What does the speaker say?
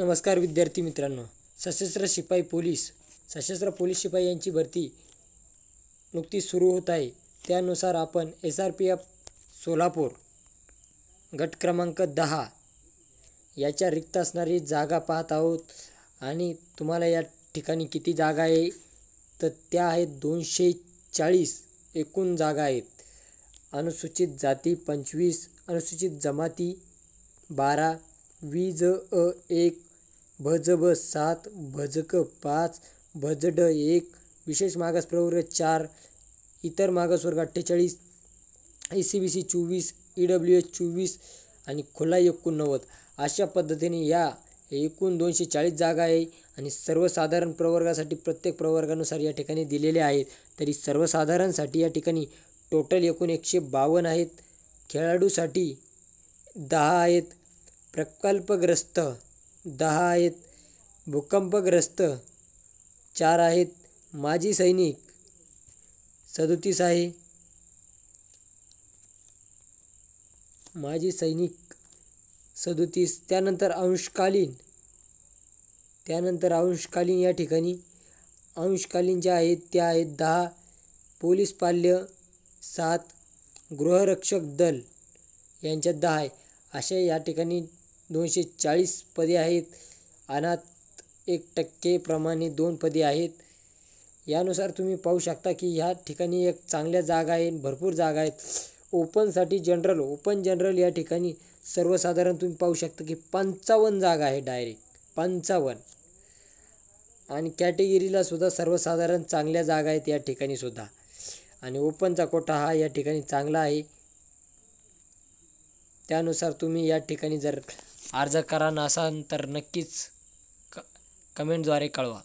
नमस्कार विद्यार्थी मित्रांनो सशस्त्र शिपाई पोलीस सशस्त्र पोलीस शिपाई यांची भरती नुकतीच सुरू होत आहे त्यानुसार आपण S R P F Solapur गट क्रमांक दहा याच्या रिक्त असणारी जागा पाहत आहोत आणि तुम्हाला या ठिकाणी किती जागा आहे तर त्या आहेत दोनशे चाळीस एकूण जागा आहेत अनुसूचित जाती पंचवीस अनुसूचित जमाती बारा वीज अ एक भजब सात भजक पाच भजड एक विशेष मागास प्रवर्ग चार इतर मागासवर्ग अठ्ठेचाळीस ए सी बी सी चोवीस ई डब्ल्यू एच चोवीस आणि खुला एकोणनव्वद अशा पद्धतीने या एकूण दोनशे चाळीस जागा आहे आणि सर्वसाधारण प्रवर्गासाठी प्रत्येक प्रवर्गानुसार या ठिकाणी दिलेले आहेत तरी सर्वसाधारणसाठी या ठिकाणी टोटल एकूण एकशे बावन्न आहेत खेळाडूसाठी दहा आहेत प्रकल्पग्रस्त दहा आहेत भूकंपग्रस्त चार आहेत माजी सैनिक सदोतीस आहे माजी सैनिक सदोतीस त्यानंतर अंशकालीन त्यानंतर अंशकालीन या ठिकाणी अंशकालीन ज्या आहेत त्या आहेत दहा पोलीस पाल्य सात गृहरक्षक दल यांच्यात दहा आहे अशा या ठिकाणी दोनशे चाळीस पदे आहेत अनाथ एक टक्के प्रमाणे दोन पदे आहेत यानुसार तुम्ही पाहू शकता की ह्या ठिकाणी एक चांगल्या जागा आहे भरपूर जागा आहेत ओपनसाठी जनरल ओपन जनरल या ठिकाणी सर्वसाधारण तुम्ही पाहू शकता की पंचावन्न जागा आहे डायरेक्ट पंचावन्न आणि कॅटेगरीला सुद्धा सर्वसाधारण चांगल्या जागा आहेत या ठिकाणी सुद्धा आणि ओपनचा कोटा हा या ठिकाणी चांगला आहे त्यानुसार तुम्ही या ठिकाणी जर अर्ज करा नसाल तर नक्कीच क कमेंटद्वारे कळवा